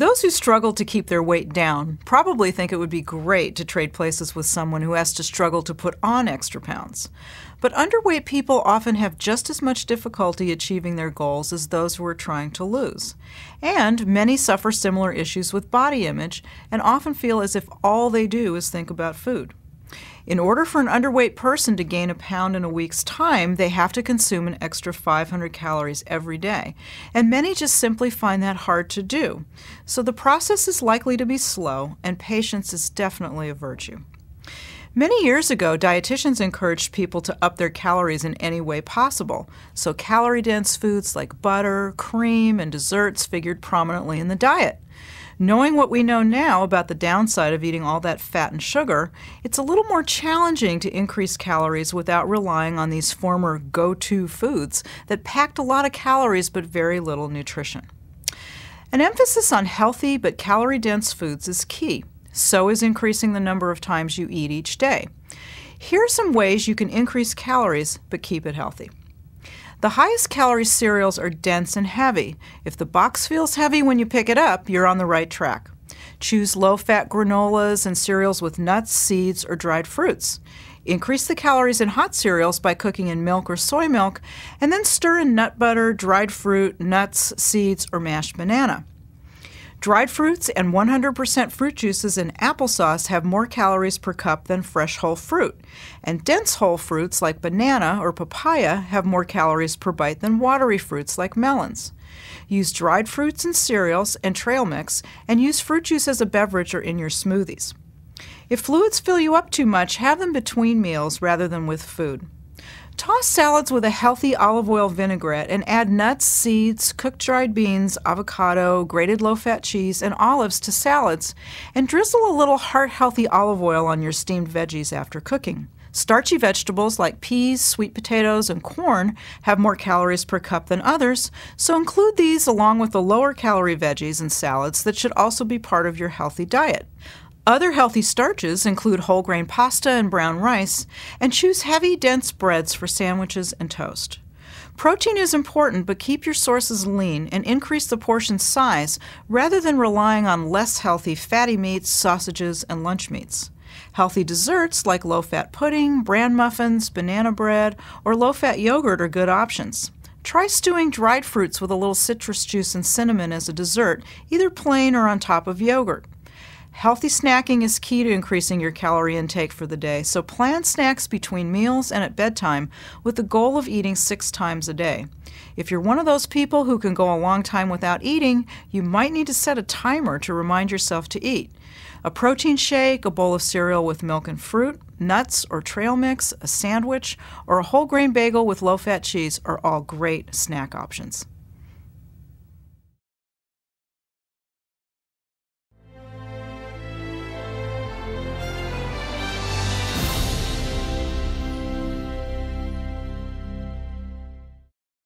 Those who struggle to keep their weight down probably think it would be great to trade places with someone who has to struggle to put on extra pounds. But underweight people often have just as much difficulty achieving their goals as those who are trying to lose. And many suffer similar issues with body image and often feel as if all they do is think about food. In order for an underweight person to gain a pound in a week's time, they have to consume an extra 500 calories every day. And many just simply find that hard to do. So the process is likely to be slow, and patience is definitely a virtue. Many years ago, dietitians encouraged people to up their calories in any way possible. So, calorie dense foods like butter, cream, and desserts figured prominently in the diet. Knowing what we know now about the downside of eating all that fat and sugar, it's a little more challenging to increase calories without relying on these former go to foods that packed a lot of calories but very little nutrition. An emphasis on healthy but calorie dense foods is key. So is increasing the number of times you eat each day. Here are some ways you can increase calories but keep it healthy. The highest calorie cereals are dense and heavy. If the box feels heavy when you pick it up, you're on the right track. Choose low fat granolas and cereals with nuts, seeds, or dried fruits. Increase the calories in hot cereals by cooking in milk or soy milk, and then stir in nut butter, dried fruit, nuts, seeds, or mashed banana. Dried fruits and 100% fruit juices in applesauce have more calories per cup than fresh whole fruit, and dense whole fruits like banana or papaya have more calories per bite than watery fruits like melons. Use dried fruits and cereals and trail mix, and use fruit juice as a beverage or in your smoothies. If fluids fill you up too much, have them between meals rather than with food. Toss salads with a healthy olive oil vinaigrette and add nuts, seeds, cooked dried beans, avocado, grated low fat cheese, and olives to salads, and drizzle a little heart healthy olive oil on your steamed veggies after cooking. Starchy vegetables like peas, sweet potatoes, and corn have more calories per cup than others, so include these along with the lower calorie veggies and salads that should also be part of your healthy diet. Other healthy starches include whole grain pasta and brown rice, and choose heavy, dense breads for sandwiches and toast. Protein is important, but keep your sources lean and increase the portion size rather than relying on less healthy fatty meats, sausages, and lunch meats. Healthy desserts like low fat pudding, bran muffins, banana bread, or low fat yogurt are good options. Try stewing dried fruits with a little citrus juice and cinnamon as a dessert, either plain or on top of yogurt. Healthy snacking is key to increasing your calorie intake for the day, so plan snacks between meals and at bedtime with the goal of eating six times a day. If you're one of those people who can go a long time without eating, you might need to set a timer to remind yourself to eat. A protein shake, a bowl of cereal with milk and fruit, nuts or trail mix, a sandwich, or a whole grain bagel with low fat cheese are all great snack options.